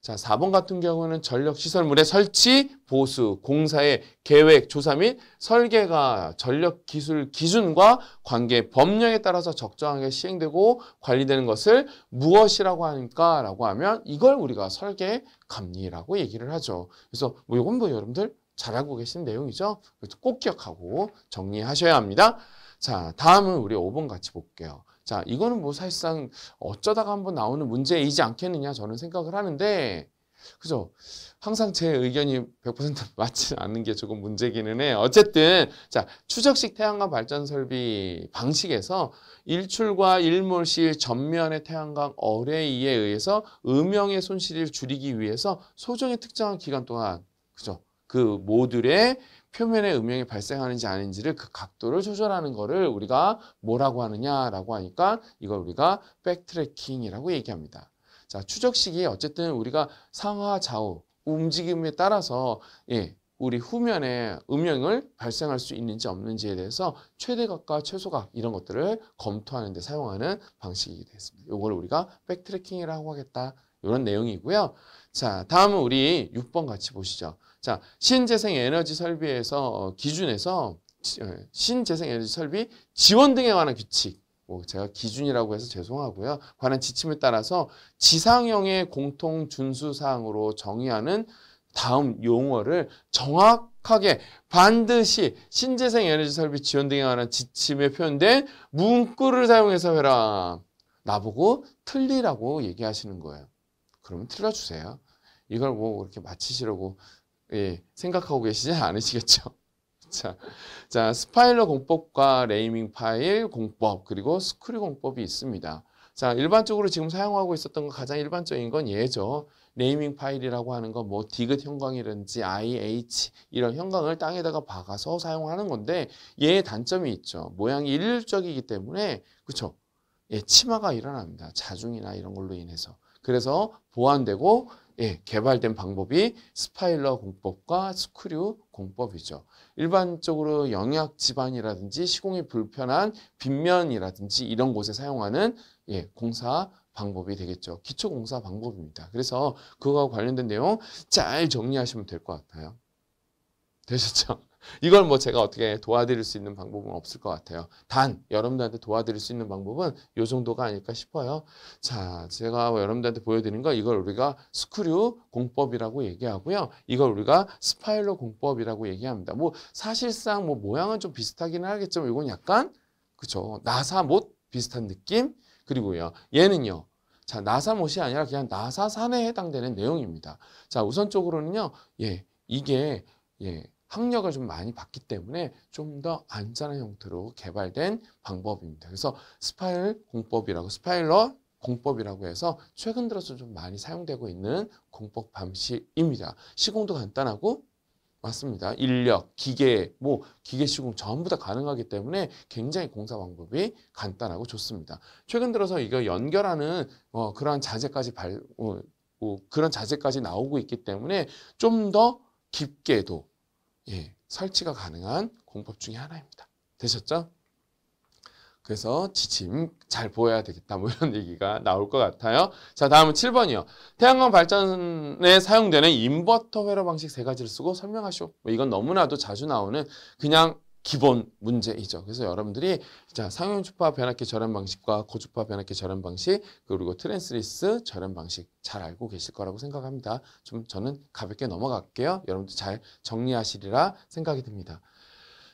자, 4번 같은 경우는 전력시설물의 설치, 보수, 공사의 계획, 조사 및 설계가 전력기술 기준과 관계 법령에 따라서 적정하게 시행되고 관리되는 것을 무엇이라고 하니까 라고 하면 이걸 우리가 설계 감리라고 얘기를 하죠. 그래서 뭐 이건 뭐 여러분들 잘하고 계신 내용이죠. 그래서 꼭 기억하고 정리하셔야 합니다. 자, 다음은 우리 5번 같이 볼게요. 자, 이거는 뭐 사실상 어쩌다가 한번 나오는 문제이지 않겠느냐 저는 생각을 하는데 그죠? 항상 제 의견이 100% 맞지 않는 게 조금 문제기는 해. 어쨌든, 자, 추적식 태양광 발전 설비 방식에서 일출과 일몰 시 전면의 태양광 어뢰에 의해서 음영의 손실을 줄이기 위해서 소정의 특정한 기간 동안, 그죠? 그 모듈의 표면에 음영이 발생하는지 아닌지를 그 각도를 조절하는 거를 우리가 뭐라고 하느냐라고 하니까 이걸 우리가 백트래킹이라고 얘기합니다. 자, 추적식이 어쨌든 우리가 상하 좌우 움직임에 따라서 예, 우리 후면에 음영을 발생할 수 있는지 없는지에 대해서 최대각과 최소각 이런 것들을 검토하는 데 사용하는 방식이 되겠습니다. 이걸 우리가 백트래킹이라고 하겠다. 이런 내용이고요. 자, 다음은 우리 6번 같이 보시죠. 자, 신재생 에너지 설비에서 어, 기준에서 어, 신재생 에너지 설비 지원 등에 관한 규칙 뭐 제가 기준이라고 해서 죄송하고요. 관한 지침에 따라서 지상형의 공통 준수 사항으로 정의하는 다음 용어를 정확하게 반드시 신재생 에너지 설비 지원 등에 관한 지침에 표현된 문구를 사용해서 해라. 나보고 틀리라고 얘기하시는 거예요. 그러면 틀어주세요. 이걸 뭐 이렇게 맞히시려고 예, 생각하고 계시지 않으시겠죠? 자, 자, 스파일러 공법과 레이밍 파일 공법 그리고 스크류 공법이 있습니다. 자, 일반적으로 지금 사용하고 있었던 건 가장 일반적인 건 얘죠. 네이밍 파일이라고 하는 건뭐 디귿 형광이라든지 IH 이런 형광을 땅에다가 박아서 사용하는 건데 얘의 단점이 있죠. 모양이 일률적이기 때문에 그쵸 예, 치마가 일어납니다. 자중이나 이런 걸로 인해서. 그래서 보완되고 예, 개발된 방법이 스파일러 공법과 스크류 공법이죠. 일반적으로 영약 집안이라든지 시공이 불편한 빗면이라든지 이런 곳에 사용하는 예, 공사 방법이 되겠죠. 기초 공사 방법입니다. 그래서 그거와 관련된 내용 잘 정리하시면 될 것 같아요. 되셨죠? 이걸 뭐 제가 어떻게 도와드릴 수 있는 방법은 없을 것 같아요. 단 여러분들한테 도와드릴 수 있는 방법은 요 정도가 아닐까 싶어요. 자, 제가 뭐 여러분들한테 보여드린 거 이걸 우리가 스크류 공법이라고 얘기하고요. 이걸 우리가 스파일러 공법이라고 얘기합니다. 뭐 사실상 뭐 모양은 좀비슷하기는 하겠지만 이건 약간 그쵸 나사못 비슷한 느낌 그리고요 얘는요 자 나사못이 아니라 그냥 나사산에 해당되는 내용입니다. 자 우선적으로는요 예 이게 예 학력을 좀 많이 받기 때문에 좀 더 안전한 형태로 개발된 방법입니다. 그래서 스파일 공법이라고 스파일러 공법이라고 해서 최근 들어서 좀 많이 사용되고 있는 공법 방식입니다. 시공도 간단하고 맞습니다. 인력, 기계, 뭐 기계 시공 전부 다 가능하기 때문에 굉장히 공사 방법이 간단하고 좋습니다. 최근 들어서 이거 연결하는 어, 그런 자재까지 발, 어, 뭐 그런 자재까지 나오고 있기 때문에 좀 더 깊게도 예, 설치가 가능한 공법 중에 하나입니다. 되셨죠? 그래서 지침 잘 보여야 되겠다 뭐 이런 얘기가 나올 것 같아요. 자 다음은 7번이요. 태양광 발전에 사용되는 인버터 회로 방식 세 가지를 쓰고 설명하시오. 뭐 이건 너무나도 자주 나오는 그냥 기본 문제이죠. 그래서 여러분들이 자 상용 주파 변압기 절연 방식과 고주파 변압기 절연 방식 그리고 트랜스리스 절연 방식 잘 알고 계실 거라고 생각합니다. 좀 저는 가볍게 넘어갈게요. 여러분들 잘 정리하시리라 생각이 듭니다.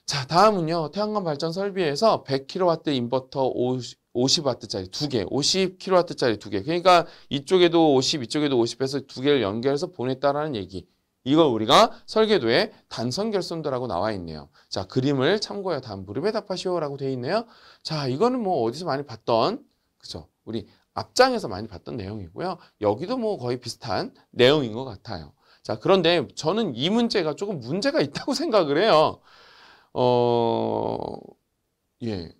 자 다음은요 태양광 발전 설비에서 100kW 인버터 50, 50W짜리 두 개, 50kW짜리 두 개. 그러니까 이쪽에도 50, 이쪽에도 50에서 두 개를 연결해서 보냈다라는 얘기. 이거 우리가 설계도에 단선 결선도라고 나와 있네요. 자, 그림을 참고해요. 다음 무릎에 답하시오라고 되어 있네요. 자, 이거는 뭐 어디서 많이 봤던 그죠? 우리 앞장에서 많이 봤던 내용이고요. 여기도 뭐 거의 비슷한 내용인 것 같아요. 자, 그런데 저는 이 문제가 조금 문제가 있다고 생각을 해요. 어, 예.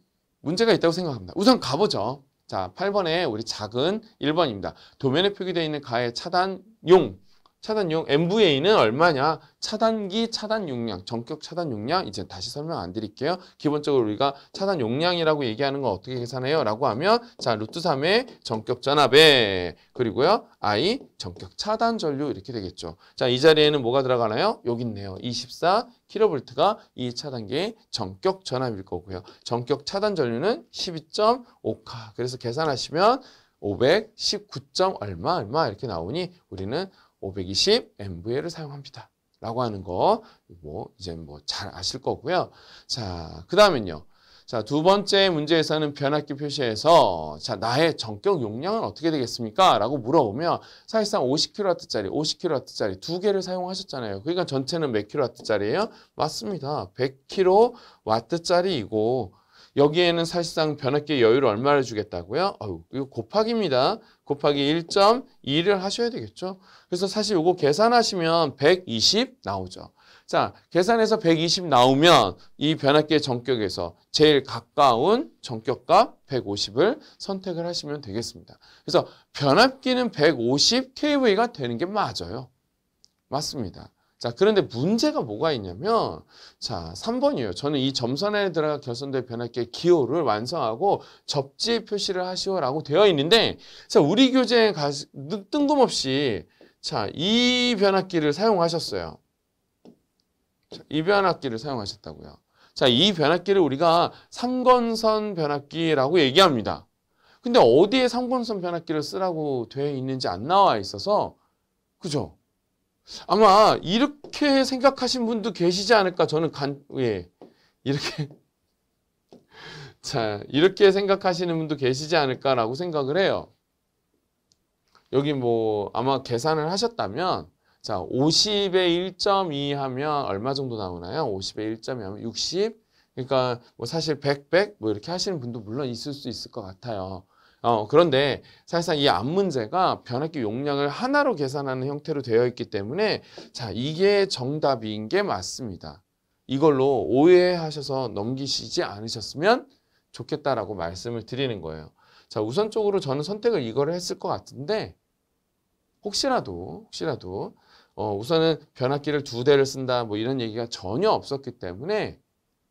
문제가 있다고 생각합니다. 우선 가보죠. 자, 8번에 우리 작은 1번입니다. 도면에 표기되어 있는 가의 차단 용 차단용 MVA는 얼마냐? 차단기 차단 용량, 전격 차단 용량 이제 다시 설명 안 드릴게요. 기본적으로 우리가 차단 용량이라고 얘기하는 건 어떻게 계산해요? 라고 하면 자 루트 3의 전격 전압에 그리고요 I 전격 차단 전류 이렇게 되겠죠. 자 이 자리에는 뭐가 들어가나요? 여기 있네요. 24 킬로볼트가 이 차단기의 전격 전압일 거고요. 전격 차단 전류는 12.5카. 그래서 계산하시면 519. 얼마 얼마 이렇게 나오니 우리는 520MV를 사용합니다. 라고 하는 거, 뭐, 이제 뭐 잘 아실 거고요. 자, 그 다음은요. 자, 두 번째 문제에서는 변압기 표시에서 자, 나의 전격 용량은 어떻게 되겠습니까? 라고 물어보면 사실상 50kW짜리, 50kW짜리 두 개를 사용하셨잖아요. 그러니까 전체는 몇 kW짜리예요? 맞습니다. 100kW짜리이고 여기에는 사실상 변압기의 여유를 얼마를 주겠다고요? 어우, 이거 곱하기입니다. 곱하기 1.2를 하셔야 되겠죠. 그래서 사실 이거 계산하시면 120 나오죠. 자, 계산해서 120 나오면 이 변압기의 전격에서 제일 가까운 전격값 150을 선택을 하시면 되겠습니다. 그래서 변압기는 150 kV가 되는 게 맞아요. 맞습니다. 자, 그런데 문제가 뭐가 있냐면, 자, 3번이에요. 저는 이 점선 안에 들어가 결선될 변압기의 기호를 완성하고 접지 표시를 하시오라고 되어 있는데, 자, 우리 교재에 가, 뜬금없이, 자, 이 변압기를 사용하셨어요. 자, 이 변압기를 사용하셨다고요. 자, 이 변압기를 우리가 삼건선 변압기라고 얘기합니다. 근데 어디에 삼건선 변압기를 쓰라고 되어 있는지 안 나와 있어서, 그죠? 아마 이렇게 생각하신 분도 계시지 않을까 저는 간 예. 이렇게 자, 이렇게 생각하시는 분도 계시지 않을까라고 생각을 해요. 여기 뭐 아마 계산을 하셨다면 자, 50에 1.2 하면 얼마 정도 나오나요? 50에 1.2 하면 60. 그러니까 뭐 사실 100, 100뭐 이렇게 하시는 분도 물론 있을 수 있을 것 같아요. 어, 그런데 사실상 이앞 문제가 변압기 용량을 하나로 계산하는 형태로 되어 있기 때문에 자 이게 정답인 게 맞습니다. 이걸로 오해하셔서 넘기시지 않으셨으면 좋겠다라고 말씀을 드리는 거예요. 자 우선적으로 저는 선택을 이거를 했을 것 같은데 혹시라도 혹시라도 어, 우선은 변압기를 두 대를 쓴다 뭐 이런 얘기가 전혀 없었기 때문에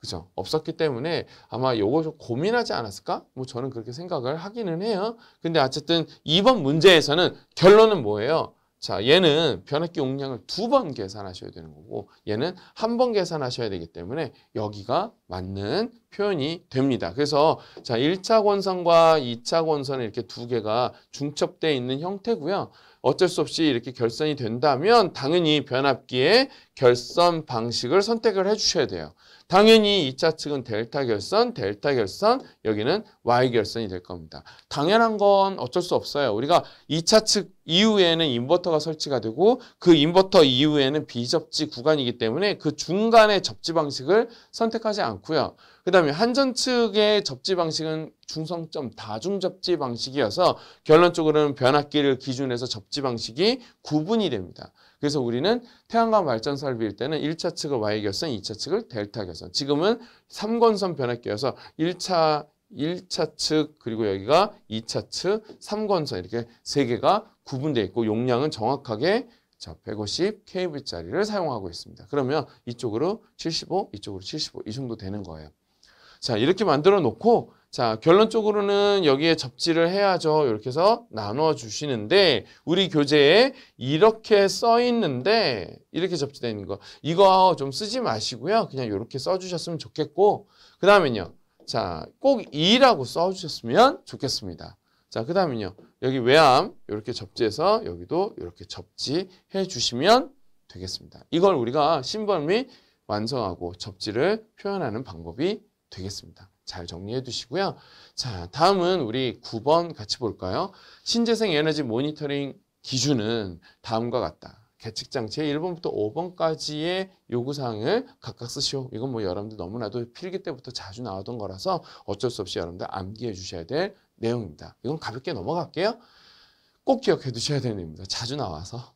그죠? 없었기 때문에 아마 요거 좀 고민하지 않았을까? 뭐 저는 그렇게 생각을 하기는 해요. 근데 어쨌든 이번 문제에서는 결론은 뭐예요? 자, 얘는 변압기 용량을 두 번 계산하셔야 되는 거고 얘는 한 번 계산하셔야 되기 때문에 여기가 맞는 표현이 됩니다. 그래서 자, 1차 권선과 2차 권선 이렇게 두 개가 중첩되어 있는 형태고요. 어쩔 수 없이 이렇게 결선이 된다면 당연히 변압기에 결선 방식을 선택을 해주셔야 돼요. 당연히 2차 측은 델타 결선, 델타 결선, 여기는 Y 결선이 될 겁니다. 당연한 건 어쩔 수 없어요. 우리가 2차 측 이후에는 인버터가 설치가 되고 그 인버터 이후에는 비접지 구간이기 때문에 그중간에 접지 방식을 선택하지 않고요. 그 다음에 한전 측의 접지 방식은 중성점 다중 접지 방식이어서 결론적으로는 변압기를 기준해서 접지 방식이 구분이 됩니다. 그래서 우리는 태양광 발전 설비일 때는 1차 측을 Y결선, 2차 측을 델타 결선. 지금은 3권선 변압기여서 1차 1차 측 그리고 여기가 2차 측 3권선 이렇게 3 개가 구분되어 있고 용량은 정확하게 자, 150 KV짜리를 사용하고 있습니다. 그러면 이쪽으로 75, 이쪽으로 75 이 정도 되는 거예요. 자, 이렇게 만들어 놓고 자, 결론적으로는 여기에 접지를 해야죠. 이렇게 해서 나눠 주시는데 우리 교재에 이렇게 써 있는데 이렇게 접지되는 거. 이거 좀 쓰지 마시고요. 그냥 이렇게 써 주셨으면 좋겠고 그다음엔요. 자, 꼭 이라고 써 주셨으면 좋겠습니다. 자, 그다음은요. 여기 외암 이렇게 접지해서 여기도 이렇게 접지해 주시면 되겠습니다. 이걸 우리가 심벌 및 완성하고 접지를 표현하는 방법이 되겠습니다. 잘 정리해 두시고요. 자, 다음은 우리 9번 같이 볼까요? 신재생 에너지 모니터링 기준은 다음과 같다. 계측 장치의 1번부터 5번까지의 요구 사항을 각각 쓰시오. 이건 뭐 여러분들 너무나도 필기 때부터 자주 나오던 거라서 어쩔 수 없이 여러분들 암기해 주셔야 될 내용입니다. 이건 가볍게 넘어갈게요. 꼭 기억해 두셔야 되는 내니다 자주 나와서